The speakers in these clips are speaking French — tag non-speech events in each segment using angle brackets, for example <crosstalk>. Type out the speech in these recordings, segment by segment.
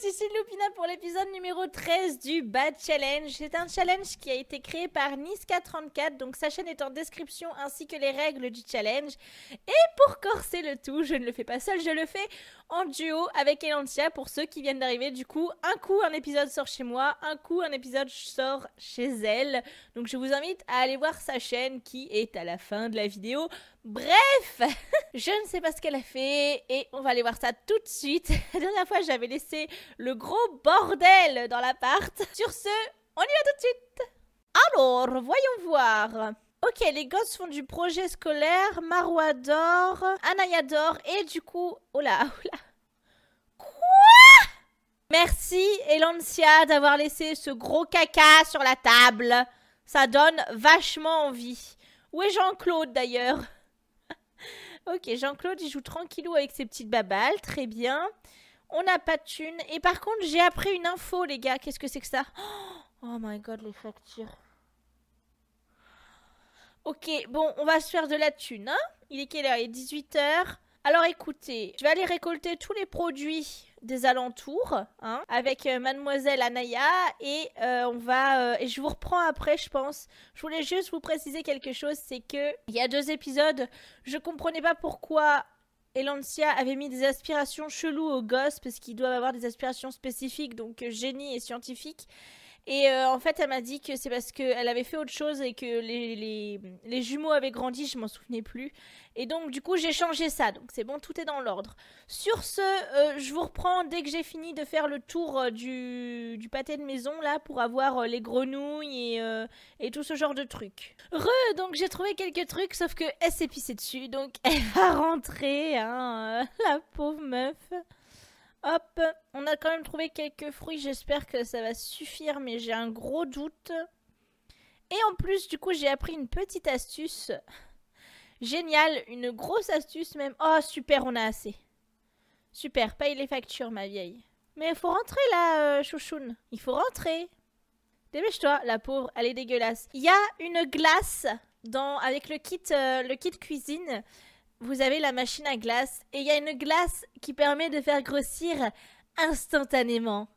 Bonjour ici Lupina pour l'épisode numéro 13 du Bad Challenge. C'est un challenge qui a été créé par Niska34, donc sa chaîne est en description ainsi que les règles du challenge. Et pour corser le tout, je ne le fais pas seul, je le fais en duo avec Elantia pour ceux qui viennent d'arriver. Du coup, un coup un épisode sort chez moi, un coup un épisode sort chez elle. Donc je vous invite à aller voir sa chaîne qui est à la fin de la vidéo. Bref, <laughs> je ne sais pas ce qu'elle a fait et on va aller voir ça tout de suite. <laughs> La dernière fois, j'avais laissé le gros bordel dans l'appart. <laughs> Sur ce, on y va tout de suite. Alors, voyons voir. Ok, les gosses font du projet scolaire, Anaya Anayador et du coup... Oh là, oh là. Quoi Merci Elancia d'avoir laissé ce gros caca sur la table. Ça donne vachement envie. Où est Jean-Claude d'ailleurs Ok, Jean-Claude, il joue tranquillou avec ses petites babales. Très bien. On n'a pas de thunes. Et par contre, j'ai appris une info, les gars. Qu'est-ce que c'est que ça <gasps> Oh my god, les factures. Ok, bon, on va se faire de la thune, hein Il est quelle heure Il est 18h. Alors écoutez, je vais aller récolter tous les produits des alentours hein, avec euh, mademoiselle Anaya et euh, on va euh, et je vous reprends après je pense je voulais juste vous préciser quelque chose c'est que il y a deux épisodes je comprenais pas pourquoi Elancia avait mis des aspirations cheloues aux gosses parce qu'ils doivent avoir des aspirations spécifiques donc génie et scientifique et euh, en fait, elle m'a dit que c'est parce qu'elle avait fait autre chose et que les, jumeaux avaient grandi, je m'en souvenais plus. Et donc, du coup, j'ai changé ça. Donc, c'est bon, tout est dans l'ordre. Sur ce, euh, je vous reprends dès que j'ai fini de faire le tour euh, du, du, pâté de maison, là, pour avoir les grenouilles et, et tout ce genre de trucs. Re, donc j'ai trouvé quelques trucs, sauf que S s'est pissée dessus, donc <laughs> elle va rentrer, hein, <laughs> la pauvre meuf. Hop, on a quand même trouvé quelques fruits, j'espère que ça va suffire, mais j'ai un gros doute. Et en plus, du coup, j'ai appris une petite astuce. Génial, une grosse astuce même. Oh, super, on a assez. Super, paye les factures, ma vieille. Mais il faut rentrer là, euh, chouchoune. Il faut rentrer. Dépêche-toi, la pauvre, elle est dégueulasse. Il y a une glace dans, avec le kit, euh, le kit cuisine vous avez la machine à glace et il y a une glace qui permet de faire grossir instantanément.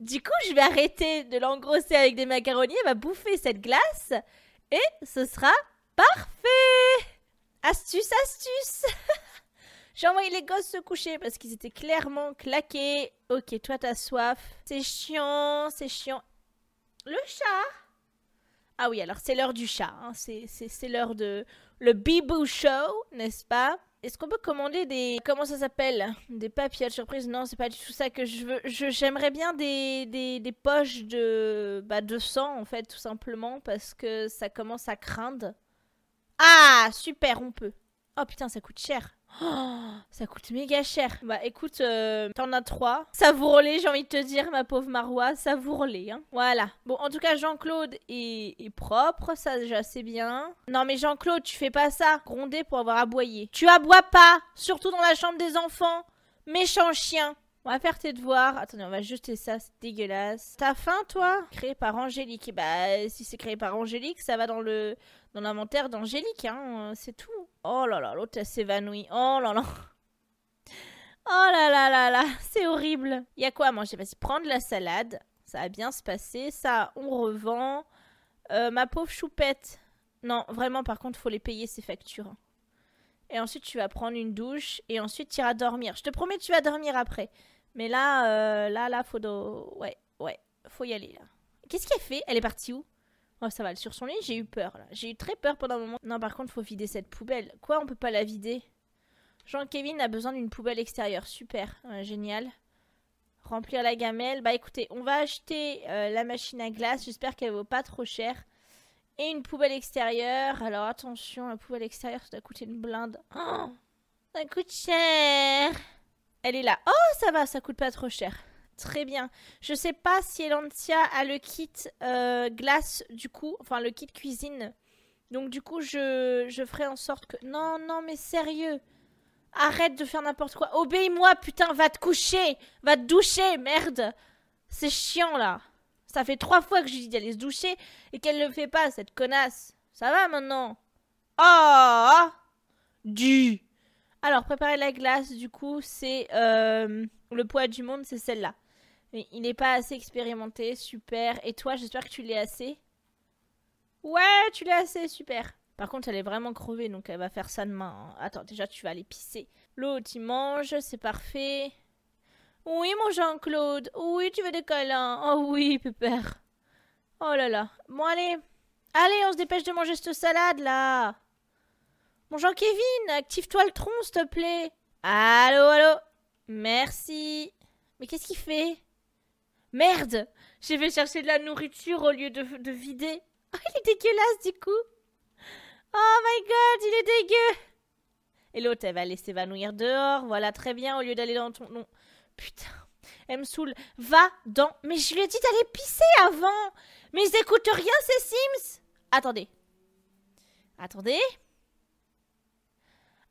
Du coup, je vais arrêter de l'engrosser avec des macaronis, elle va bouffer cette glace et ce sera parfait. Astuce, astuce. <laughs> J'ai envoyé les gosses se coucher parce qu'ils étaient clairement claqués. Ok, toi t'as soif. C'est chiant, c'est chiant. Le chat ah oui, alors c'est l'heure du chat, hein. c'est l'heure de le Bibou Show, n'est-ce pas Est-ce qu'on peut commander des... Comment ça s'appelle Des de surprise Non, c'est pas du tout ça que je veux. J'aimerais bien des, poches de, bah, de sang, en fait, tout simplement, parce que ça commence à craindre. Ah, super, on peut. Oh putain, ça coûte cher. Oh, ça coûte méga cher. Bah écoute, euh, t'en as trois. Ça vous relaie, j'ai envie de te dire, ma pauvre Marois. vous les Hein. Voilà. Bon, en tout cas, Jean-Claude est... propre, ça déjà c'est bien. Non mais Jean-Claude, tu fais pas ça. Gronder pour avoir aboyé. Tu aboies pas, surtout dans la chambre des enfants. Méchant chien. On va faire tes devoirs. Attendez, on va jeter ça, c'est dégueulasse. T'as faim, toi Créé par Angélique. Bah, si c'est créé par Angélique, ça va dans le dans l'inventaire d'Angélique, hein. C'est tout. Oh là là, l'autre s'évanouit. Oh là là. Oh là là là là, c'est horrible. Il y a quoi à manger Vas-y, prendre la salade. Ça va bien se passer. Ça, on revend. Euh, ma pauvre choupette. Non, vraiment, par contre, faut les payer ces factures. Et ensuite, tu vas prendre une douche. Et ensuite, tu iras dormir. Je te promets, tu vas dormir après. Mais là, euh, là, là, faut. Ouais, ouais, faut y aller là. Qu'est-ce qu'elle fait Elle est partie où Oh, ça va, sur son lit, j'ai eu peur là. J'ai eu très peur pendant un moment. Non, par contre, faut vider cette poubelle. Quoi, on peut pas la vider Jean-Kevin a besoin d'une poubelle extérieure. Super, euh, génial. Remplir la gamelle. Bah écoutez, on va acheter euh, la machine à glace. J'espère qu'elle vaut pas trop cher. Et une poubelle extérieure. Alors attention, la poubelle extérieure, ça doit coûter une blinde. Oh, ça coûte cher. Elle est là. Oh, ça va, ça coûte pas trop cher. Très bien. Je sais pas si Elantia a le kit euh, glace du coup, enfin le kit cuisine. Donc du coup, je, ferai en sorte que... Non, non, mais sérieux. Arrête de faire n'importe quoi. Obéis-moi, putain, va te coucher. Va te doucher, merde. C'est chiant là. Ça fait trois fois que je lui dis d'aller se doucher et qu'elle le fait pas, cette connasse. Ça va maintenant Oh Du Alors, préparer la glace, du coup, c'est... Euh, le poids du monde, c'est celle-là. Il n'est pas assez expérimenté, super. Et toi, j'espère que tu l'es assez. Ouais, tu l'es assez, super. Par contre, elle est vraiment crevée, donc elle va faire ça demain. Hein. Attends, déjà, tu vas aller pisser. L'autre, il mange, c'est parfait. Oui, mon Jean-Claude. Oui, tu veux des câlins. Oh oui, pépère. Oh là là. Bon, allez. Allez, on se dépêche de manger cette salade, là. Mon jean kevin active-toi le tronc, s'il te plaît. Allô, allô. Merci. Mais qu'est-ce qu'il fait Merde J'ai vais chercher de la nourriture au lieu de, vider. Oh, il est dégueulasse du coup Oh my god, il est dégueu Et l'autre, elle va aller s'évanouir dehors. Voilà, très bien, au lieu d'aller dans ton... Non. Putain, elle me saoule. Va dans... Mais je lui ai dit d'aller pisser avant Mais ils rien, ces Sims Attendez. Attendez.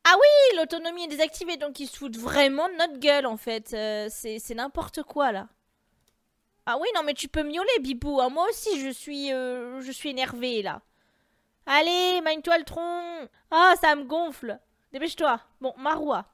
Ah oui, l'autonomie est désactivée, donc ils se foutent vraiment de notre gueule, en fait. Euh, c'est n'importe quoi, là. Ah oui, non, mais tu peux miauler, Bibou. Ah, moi aussi, je suis, euh, je suis énervée, là. Allez, magne-toi le tronc. Ah, ça me gonfle. Dépêche-toi. Bon, Maroua.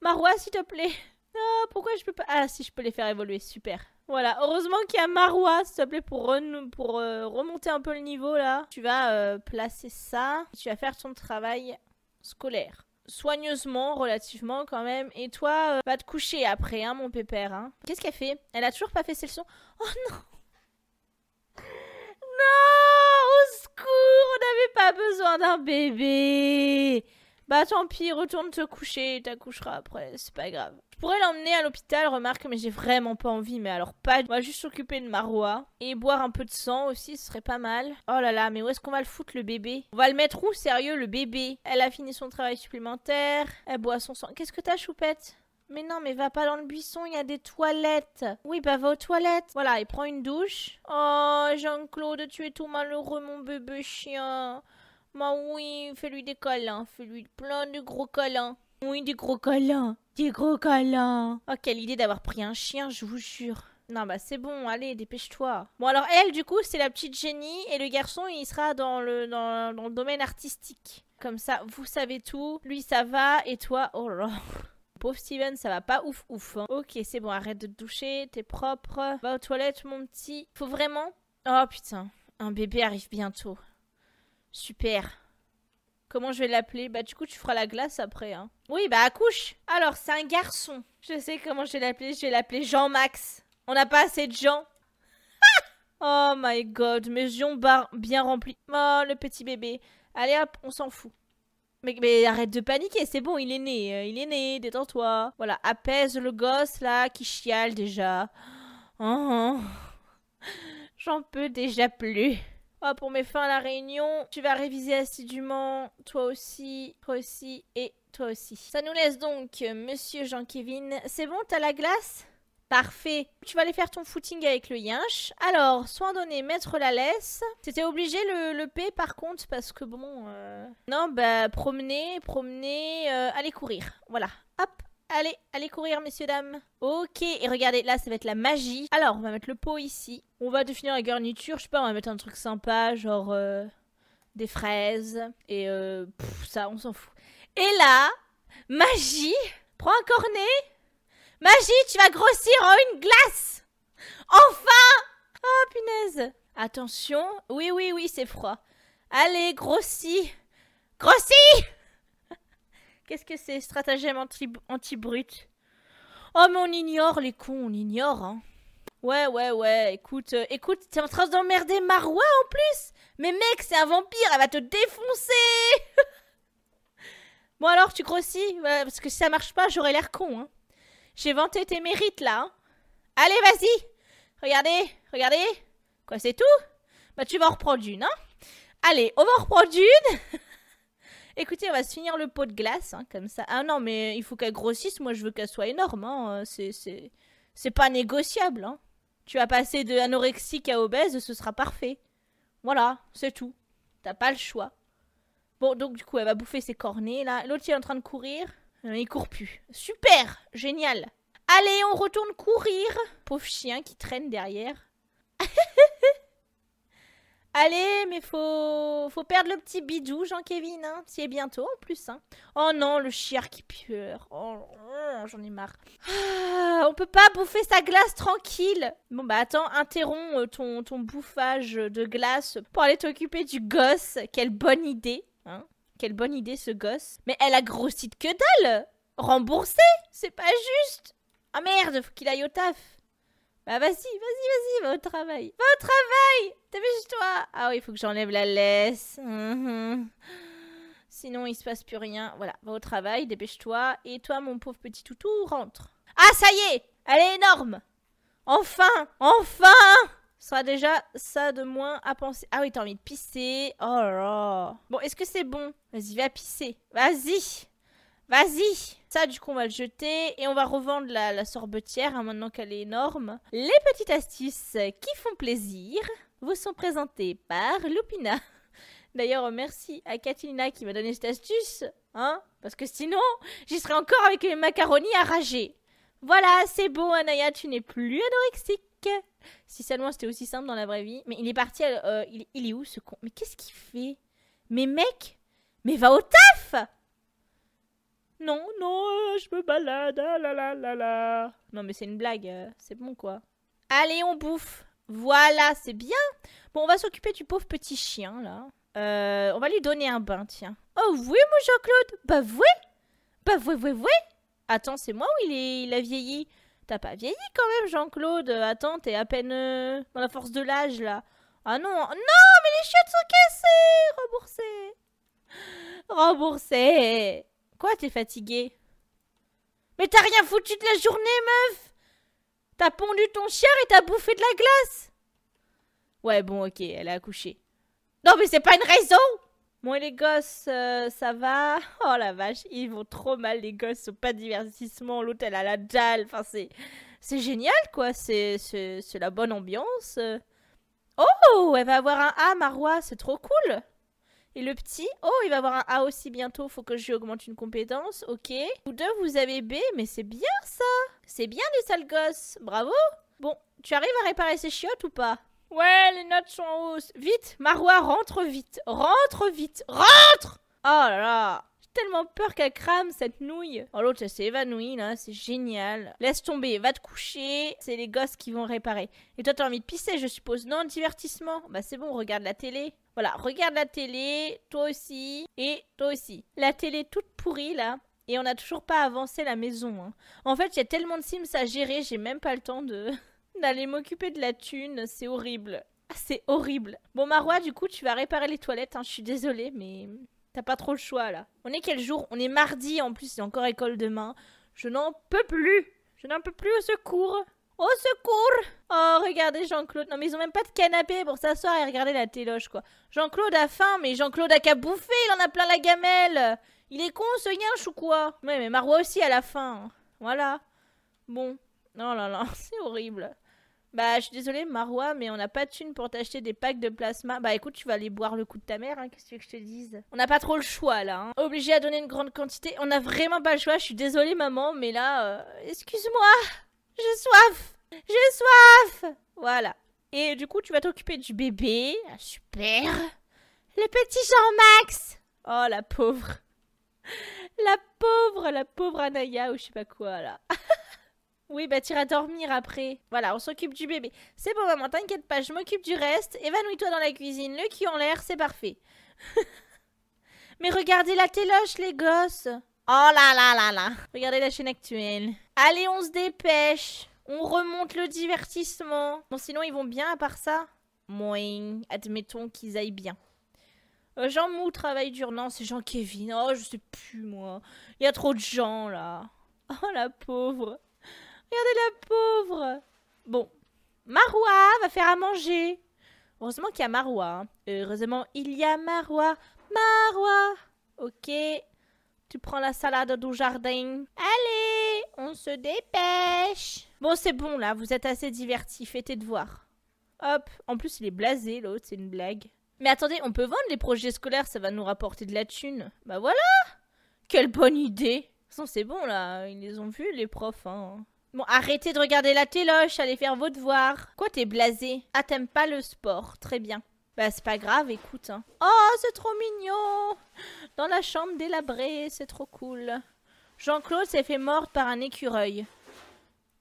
Maroua, s'il te plaît. <laughs> Ah, pourquoi je peux pas... Ah, si, je peux les faire évoluer. Super. Voilà, heureusement qu'il y a Marois, s'il te plaît, pour, pour euh, remonter un peu le niveau, là. Tu vas euh, placer ça. Tu vas faire ton travail scolaire soigneusement, relativement quand même. Et toi, pas euh, va te coucher après, hein, mon pépère. Hein. Qu'est-ce qu'elle fait Elle a toujours pas fait ses leçons. Oh non <laughs> Non Au secours On n'avait pas besoin d'un bébé Bah tant pis, retourne te coucher, t'accoucheras après, c'est pas grave pourrais l'emmener à l'hôpital, remarque, mais j'ai vraiment pas envie. Mais alors pas. On va juste s'occuper de Marois. Hein, et boire un peu de sang aussi, ce serait pas mal. Oh là là, mais où est-ce qu'on va le foutre, le bébé On va le mettre où, sérieux, le bébé Elle a fini son travail supplémentaire. Elle boit son sang. Qu'est-ce que t'as, choupette mais non, mais va pas dans le buisson, il y a des toilettes. Oui, bah va aux toilettes. Voilà, il prend une douche. Oh, Jean-Claude, tu es tout malheureux, mon bébé chien. Bah oui, fais-lui des câlins, fais-lui plein de gros câlins. Oui, des gros câlins. Des gros câlins. Oh, quelle idée d'avoir pris un chien, je vous jure. Non, bah c'est bon, allez, dépêche-toi. Bon, alors elle, du coup, c'est la petite génie et le garçon, il sera dans le, domaine artistique. Comme ça, vous savez tout. Lui, ça va. Et toi, oh là Pauvre Steven, ça va pas ouf ouf. Hein. Ok, c'est bon, arrête de te doucher, t'es propre. Va aux toilettes, mon petit. Faut vraiment. Oh putain, un bébé arrive bientôt. Super. Comment je vais l'appeler Bah du coup tu feras la glace après. Hein. Oui bah accouche. Alors c'est un garçon. Je sais comment je vais l'appeler. Je vais l'appeler Jean-Max. On n'a pas assez de gens. <laughs> oh my god, mes yeux bien remplies. Oh le petit bébé. Allez hop, on s'en fout. Mais, arrête de paniquer, c'est bon, il est né, euh, il est né, détends-toi. Voilà, apaise le gosse là qui chiale déjà. Oh, oh. J'en peux déjà plus. Ah, pour mes fins à la réunion. Tu vas réviser assidûment. Toi aussi, toi aussi et toi aussi. Ça nous laisse donc euh, Monsieur Jean-Kevin. C'est bon, t'as la glace Parfait. Tu vas aller faire ton footing avec le yinche. Alors, soin donné, mettre la laisse. C'était obligé le, le, P par contre, parce que bon. Euh, non, bah, promener, promener, euh, aller courir. Voilà. Hop, Allez, allez courir, messieurs, dames. Ok, et regardez, là, ça va être la magie. Alors, on va mettre le pot ici. On va définir la garniture. Je sais pas, on va mettre un truc sympa, genre euh, des fraises. Et euh, ça, on s'en fout. Et là, magie, prends un cornet. Magie, tu vas grossir en une glace. Enfin Oh, punaise. Attention. Oui, oui, oui, c'est froid. Allez, grossis. Grossis Qu'est-ce que c'est Stratagème anti-brut Oh, mais on ignore, les cons, on ignore, hein. Ouais, ouais, ouais, écoute, euh, écoute, t'es en train d'emmerder Marois en plus Mais mec, c'est un vampire, elle va te défoncer <laughs> Bon alors, tu grossis, ouais, parce que si ça marche pas, j'aurai l'air con, hein. J'ai vanté tes mérites, là, hein. Allez, vas-y Regardez, regardez Quoi, c'est tout Bah, tu vas en reprendre une, hein Allez, on va en reprendre une <laughs> Écoutez, on va se finir le pot de glace, hein, comme ça. Ah non, mais il faut qu'elle grossisse, moi je veux qu'elle soit énorme, hein. c'est pas négociable. Hein. Tu vas passer de anorexique à obèse, ce sera parfait. Voilà, c'est tout. T'as pas le choix. Bon, donc du coup, elle va bouffer ses cornets, là. L'autre, il est en train de courir. Euh, il court plus. Super Génial Allez, on retourne courir Pauvre chien qui traîne derrière. Allez, mais faut, faut perdre le petit bidou, Jean-Kévin. Hein. C'est bientôt en plus. Hein. Oh non, le chien qui pleure. Oh, oh, J'en ai marre. Ah, on peut pas bouffer sa glace tranquille. Bon bah attends, interromps euh, ton, ton bouffage de glace pour aller t'occuper du gosse. Quelle bonne idée. Hein. Quelle bonne idée ce gosse. Mais elle a grossi de que dalle. Remboursé, c'est pas juste. Ah merde, faut qu'il aille au taf. Bah vas-y, vas-y, vas-y, va au travail. Va au travail Dépêche-toi Ah oui, il faut que j'enlève la laisse. Mhm. Sinon, il se passe plus rien. Voilà, va au travail, dépêche-toi. Et toi, mon pauvre petit toutou, rentre. Ah, ça y est Elle est énorme Enfin Enfin Ce sera déjà ça de moins à penser. Ah oui, t'as envie de pisser. Oh là là. Bon, est-ce que c'est bon Vas-y, va pisser. Vas-y Vas-y ça, du coup, on va le jeter et on va revendre la, sorbetière hein, maintenant qu'elle est énorme. Les petites astuces qui font plaisir vous sont présentées par Lupina. <laughs> D'ailleurs, merci à Katina qui m'a donné cette astuce, hein, parce que sinon, j'y serais encore avec les macaronis à rager. Voilà, c'est beau, Anaya, tu n'es plus anorexique. Si seulement c'était aussi simple dans la vraie vie. Mais il est parti, euh, il, il est où ce con Mais qu'est-ce qu'il fait Mais mec, mais va au taf non, non, euh, je me balade, la ah la la la. Non, mais c'est une blague, euh, c'est bon quoi. Allez, on bouffe. Voilà, c'est bien. Bon, on va s'occuper du pauvre petit chien là. Euh, on va lui donner un bain, tiens. Oh oui, mon Jean-Claude Bah oui Bah oui, oui, oui Attends, c'est moi ou il, est... il a vieilli T'as pas vieilli quand même, Jean-Claude Attends, t'es à peine dans la force de l'âge, là. Ah non oh, Non, mais les chiottes sont cassées Remboursé. Remboursé. Quoi, t'es fatigué Mais t'as rien foutu de la journée, meuf T'as pondu ton chien et t'as bouffé de la glace Ouais, bon, ok, elle a accouché. Non, mais c'est pas une raison Moi et les gosses, euh, ça va Oh la vache, ils vont trop mal, les gosses, sont pas divertissement. l'hôtel à la dalle. Enfin, c'est, génial, quoi. C'est, c'est, la bonne ambiance. Oh, elle va avoir un A, Marois, c'est trop cool et le petit, oh, il va avoir un A aussi bientôt, faut que je lui augmente une compétence, ok. Vous deux, vous avez B, mais c'est bien ça C'est bien les sales gosses, bravo Bon, tu arrives à réparer ces chiottes ou pas Ouais, les notes sont en hausse. Vite, Marois, rentre vite, rentre vite, rentre Oh là là tellement peur qu'elle crame cette nouille. Oh l'autre elle s'est évanouie là, c'est génial. Laisse tomber, va te coucher, c'est les gosses qui vont réparer. Et toi t'as envie de pisser je suppose, non divertissement Bah c'est bon, regarde la télé. Voilà, regarde la télé, toi aussi, et toi aussi. La télé toute pourrie là, et on n'a toujours pas avancé la maison. Hein. En fait, il y a tellement de sims à gérer, j'ai même pas le temps de <laughs> d'aller m'occuper de la thune, c'est horrible. Ah, c'est horrible. Bon Marois, du coup, tu vas réparer les toilettes, hein. je suis désolée, mais T'as pas trop le choix là. On est quel jour On est mardi en plus, C'est encore école demain. Je n'en peux plus. Je n'en peux plus au secours. Au secours Oh, regardez Jean-Claude. Non, mais ils ont même pas de canapé pour s'asseoir et regarder la téloche, quoi. Jean-Claude a faim, mais Jean-Claude a qu'à bouffer, il en a plein la gamelle. Il est con, ce yinche ou quoi Ouais, mais Marois aussi a la faim. Voilà. Bon. Oh là là, <laughs> c'est horrible. Bah, je suis désolée, Marois, mais on n'a pas de thune pour t'acheter des packs de plasma. Bah, écoute, tu vas aller boire le coup de ta mère, hein, qu'est-ce que je te dise On n'a pas trop le choix, là. Hein. Obligé à donner une grande quantité. On n'a vraiment pas le choix, je suis désolée, maman, mais là... Euh, excuse-moi Je soif Je soif Voilà. Et du coup, tu vas t'occuper du bébé. Ah, super Le petit Jean-Max Oh, la pauvre La pauvre, la pauvre Anaya, ou je sais pas quoi, là <laughs> Oui, bah à dormir après. Voilà, on s'occupe du bébé. C'est bon, maman, t'inquiète pas, je m'occupe du reste. Évanouis-toi dans la cuisine, le cul en l'air, c'est parfait. <laughs> Mais regardez la téloche, les gosses. Oh là là là là. Regardez la chaîne actuelle. Allez, on se dépêche. On remonte le divertissement. Bon, sinon, ils vont bien à part ça. Moing, admettons qu'ils aillent bien. Euh, Jean Mou travaille dur. Non, c'est Jean Kevin. Oh, je sais plus, moi. Il y a trop de gens, là. Oh, la pauvre. Regardez la pauvre Bon. Marois va faire à manger. Heureusement qu'il y a Marois. Hein. Heureusement, il y a Marois. Marois Ok. Tu prends la salade du jardin. Allez, on se dépêche. Bon, c'est bon là, vous êtes assez divertis, faites tes devoirs. Hop, en plus il est blasé l'autre, c'est une blague. Mais attendez, on peut vendre les projets scolaires, ça va nous rapporter de la thune. Bah voilà Quelle bonne idée De c'est bon là, ils les ont vus les profs, hein. Bon, arrêtez de regarder la téloche, allez faire vos devoirs. Quoi, t'es blasé Ah, t'aimes pas le sport, très bien. Bah, c'est pas grave, écoute. Hein. Oh, c'est trop mignon Dans la chambre délabrée, c'est trop cool. Jean-Claude s'est fait mordre par un écureuil.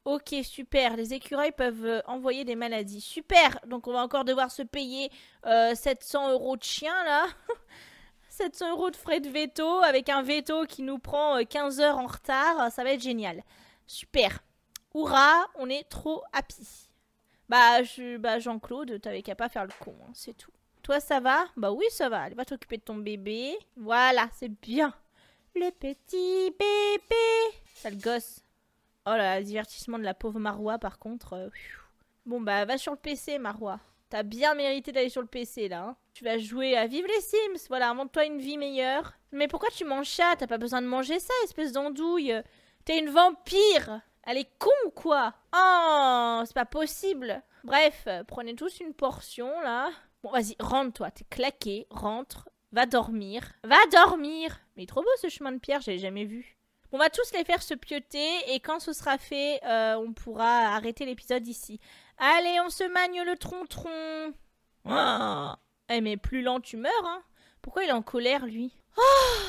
Ok, super. Les écureuils peuvent euh, envoyer des maladies. Super Donc, on va encore devoir se payer 700 euh, euros de chien, là. 700 <laughs> euros de frais de veto, avec un veto qui nous prend 15 euh, heures en retard. Ça va être génial. Super Hourra, on est trop happy. Bah, bah Jean-Claude, t'avais qu'à pas faire le con, hein, c'est tout. Toi, ça va Bah oui, ça va. Allez, va t'occuper de ton bébé. Voilà, c'est bien. Le petit bébé. Sale gosse. Oh là, divertissement de la pauvre Marois, par contre. Euh, bon, bah, va sur le PC, Marois. T'as bien mérité d'aller sur le PC, là. Hein. Tu vas jouer à Vive les Sims. Voilà, invente toi une vie meilleure. Mais pourquoi tu manges ça T'as pas besoin de manger ça, espèce d'andouille. T'es une vampire elle est con ou quoi Oh, c'est pas possible. Bref, euh, prenez tous une portion là. Bon, vas-y, rentre-toi, t'es claqué, rentre, va dormir, va dormir. Mais il est trop beau ce chemin de pierre, j'avais jamais vu. On va tous les faire se pioter et quand ce sera fait, euh, on pourra arrêter l'épisode ici. Allez, on se magne le tronc Ah eh mais plus lent tu meurs, hein. Pourquoi il est en colère lui Oh,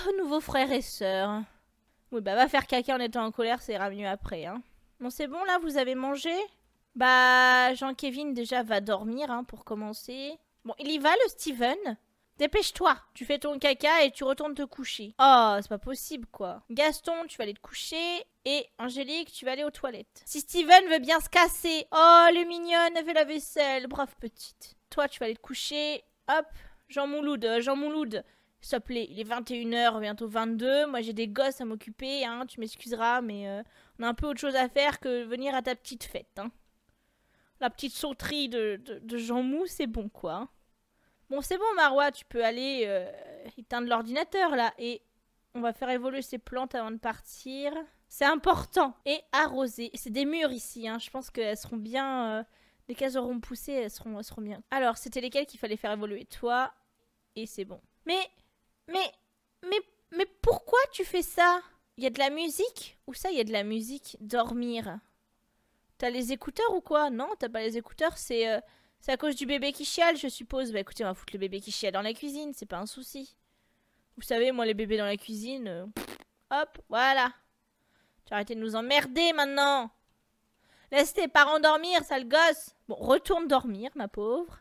ah, nouveaux frères et sœurs. Oui, bah va faire caca en étant en colère, c'est ira après. Hein. Bon, c'est bon là, vous avez mangé Bah, Jean-Kevin déjà va dormir hein, pour commencer. Bon, il y va le Steven Dépêche-toi, tu fais ton caca et tu retournes te coucher. Oh, c'est pas possible quoi. Gaston, tu vas aller te coucher. Et Angélique, tu vas aller aux toilettes. Si Steven veut bien se casser. Oh, le mignonne, elle la vaisselle. Brave petite. Toi, tu vas aller te coucher. Hop, Jean Mouloud, euh, Jean Mouloud s'il te plaît, il est 21h, bientôt 22, moi j'ai des gosses à m'occuper, hein, tu m'excuseras, mais euh, on a un peu autre chose à faire que venir à ta petite fête. Hein. La petite sauterie de, Jean Mou, c'est bon quoi. Hein. Bon, c'est bon Marois, tu peux aller euh, éteindre l'ordinateur là, et on va faire évoluer ces plantes avant de partir. C'est important. Et arroser. C'est des murs ici, hein. je pense qu'elles seront bien... Euh, les dès qu'elles auront poussé, elles seront, elles seront bien. Alors, c'était lesquelles qu'il fallait faire évoluer Toi, et c'est bon. Mais mais, mais, mais pourquoi tu fais ça Il y a de la musique ou ça, il y a de la musique Dormir. T'as les écouteurs ou quoi Non, t'as pas les écouteurs, c'est euh, c'est à cause du bébé qui chiale, je suppose. Bah écoutez, on va foutre le bébé qui chiale dans la cuisine, c'est pas un souci. Vous savez, moi, les bébés dans la cuisine, euh, hop, voilà. Tu arrêté de nous emmerder maintenant. Laisse tes parents dormir, sale gosse. Bon, retourne dormir, ma pauvre.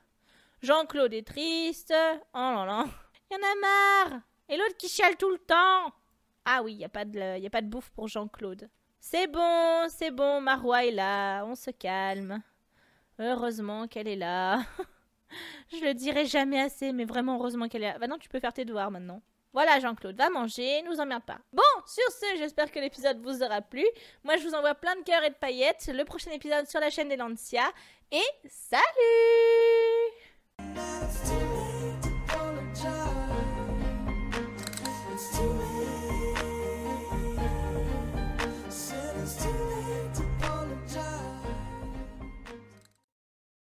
Jean-Claude est triste. Oh là là. Y en a marre Et l'autre qui chiale tout le temps Ah oui, y a pas de, a pas de bouffe pour Jean-Claude. C'est bon, c'est bon, Marois est là, on se calme. Heureusement qu'elle est là. <laughs> Je le dirai jamais assez, mais vraiment heureusement qu'elle est là. Bah non, tu peux faire tes devoirs maintenant. Voilà Jean-Claude, va manger, nous emmerde pas. Bon, sur ce, j'espère que l'épisode vous aura plu. Moi, je vous envoie plein de cœurs et de paillettes. Le prochain épisode sur la chaîne des Lancia. Et salut